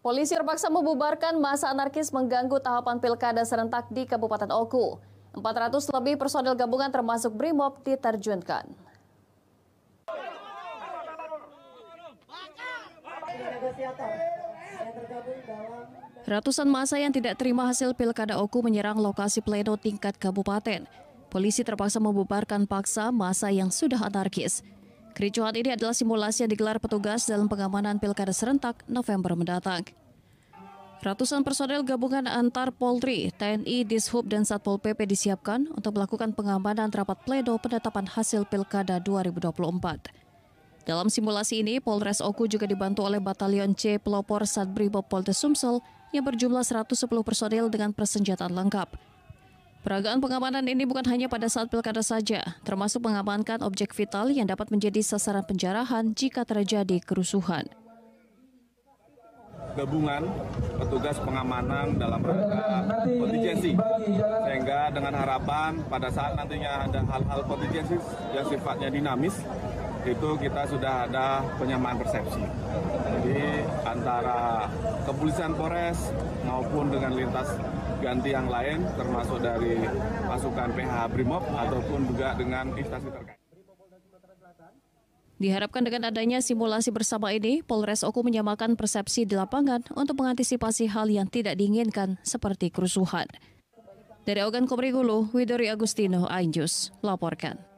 Polisi terpaksa membubarkan masa anarkis mengganggu tahapan pilkada serentak di Kabupaten Oku. 400 lebih personil gabungan termasuk BRIMOB diterjunkan. Ratusan masa yang tidak terima hasil pilkada Oku menyerang lokasi pleno tingkat kabupaten. Polisi terpaksa membubarkan paksa masa yang sudah anarkis. Kericuhan ini adalah simulasi yang digelar petugas dalam pengamanan pilkada serentak November mendatang. Ratusan personel gabungan antar Polri, TNI, Dishub, dan Satpol PP disiapkan untuk melakukan pengamanan rapat pledo penetapan hasil Pilkada 2024. Dalam simulasi ini, Polres Oku juga dibantu oleh Batalion C Pelopor Satbrimob Polda Sumsel yang berjumlah 110 personil dengan persenjataan lengkap. Peragaan pengamanan ini bukan hanya pada saat pilkada saja, termasuk mengamankan objek vital yang dapat menjadi sasaran penjarahan jika terjadi kerusuhan. Gabungan petugas pengamanan dalam rangka kontingensi, sehingga dengan harapan pada saat nantinya ada hal-hal kontingensi yang sifatnya dinamis, itu kita sudah ada penyamaan persepsi. Jadi antara kepolisian Polres maupun dengan lintas ganti yang lain termasuk dari pasukan PH Brimob ataupun juga dengan instansi terkait. Diharapkan dengan adanya simulasi bersama ini, Polres Oku menyamakan persepsi di lapangan untuk mengantisipasi hal yang tidak diinginkan seperti kerusuhan. Dari Ogan Komrigulu, Widori Agustino, Ainjus, laporkan.